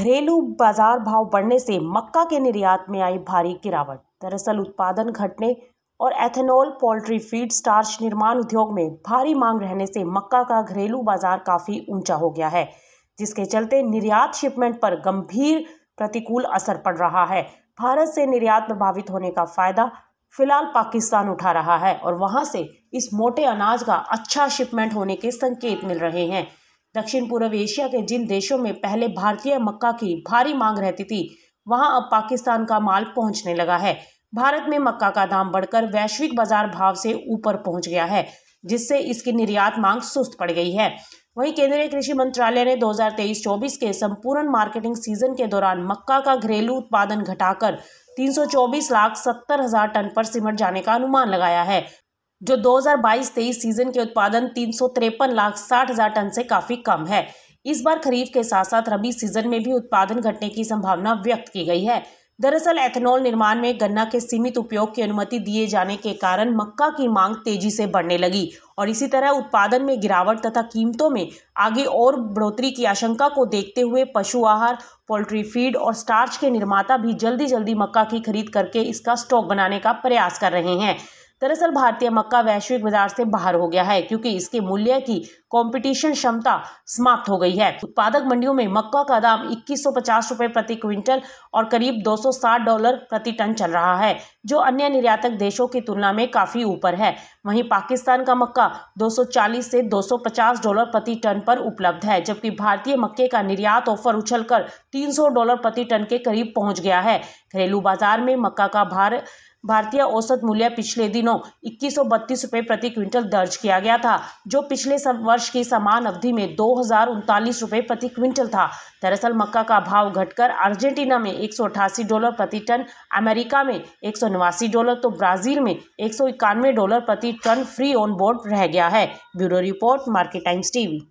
घरेलू बाजार भाव बढ़ने से मक्का के निर्यात में आई भारी गिरावट दरअसल उत्पादन घटने और एथेनॉल पोल्ट्री फीड स्टार्च निर्माण उद्योग में भारी मांग रहने से मक्का का घरेलू बाजार काफी ऊंचा हो गया है जिसके चलते निर्यात शिपमेंट पर गंभीर प्रतिकूल असर पड़ रहा है भारत से निर्यात प्रभावित होने का फायदा फिलहाल पाकिस्तान उठा रहा है और वहां से इस मोटे अनाज का अच्छा शिपमेंट होने के संकेत मिल रहे हैं दक्षिण पूर्व एशिया के जिन देशों में पहले भारतीय मक्का की भारी मांग रहती थी वहां अब पाकिस्तान का माल पहुंचने लगा है भारत में मक्का का दाम बढ़कर वैश्विक बाजार भाव से ऊपर पहुंच गया है जिससे इसकी निर्यात मांग सुस्त पड़ गई है वहीं केंद्रीय कृषि मंत्रालय ने 2023-24 के संपूर्ण मार्केटिंग सीजन के दौरान मक्का का घरेलू उत्पादन घटाकर 324 लाख सत्तर हजार टन पर सिमट जाने का अनुमान लगाया है जो 2022-23 सीजन के उत्पादन तीन लाख साठ हजार टन से काफी कम है इस बार खरीफ के साथ साथ रबी सीजन में भी उत्पादन घटने की संभावना व्यक्त की गई है दरअसल एथेनॉल निर्माण में गन्ना के सीमित उपयोग की अनुमति दिए जाने के कारण मक्का की मांग तेजी से बढ़ने लगी और इसी तरह उत्पादन में गिरावट तथा कीमतों में आगे और बढ़ोतरी की आशंका को देखते हुए पशु आहार पोल्ट्री फीड और स्टार्च के निर्माता भी जल्दी जल्दी मक्का की खरीद करके इसका स्टॉक बनाने का प्रयास कर रहे हैं दरअसल भारतीय मक्का वैश्विक बाजार से बाहर हो गया है क्योंकि इसके मूल्य की कंपटीशन क्षमता समाप्त हो गई है उत्पादक मंडियों में मक्का का दाम 2150 रुपए प्रति क्विंटल और करीब 260 डॉलर प्रति टन चल रहा है जो अन्य निर्यातक देशों की तुलना में काफी ऊपर है वहीं पाकिस्तान का मक्का 240 से 250 डॉलर प्रति टन पर उपलब्ध है जबकि भारतीय मक्के का निर्यात ऑफर उछलकर 300 डॉलर प्रति टन के करीब पहुंच गया है घरेलू बाजार में मक्का का भार भारतीय औसत मूल्य पिछले दिनों इक्कीस रुपए प्रति क्विंटल दर्ज किया गया था जो पिछले वर्ष की समान अवधि में दो रुपए प्रति क्विंटल था दरअसल मक्का का भाव घटकर अर्जेंटीना में एक डॉलर प्रति टन अमेरिका में एक डॉलर तो ब्राजील में एक डॉलर प्रति टन फ्री ऑन बोर्ड रह गया है bureau report Market Times TV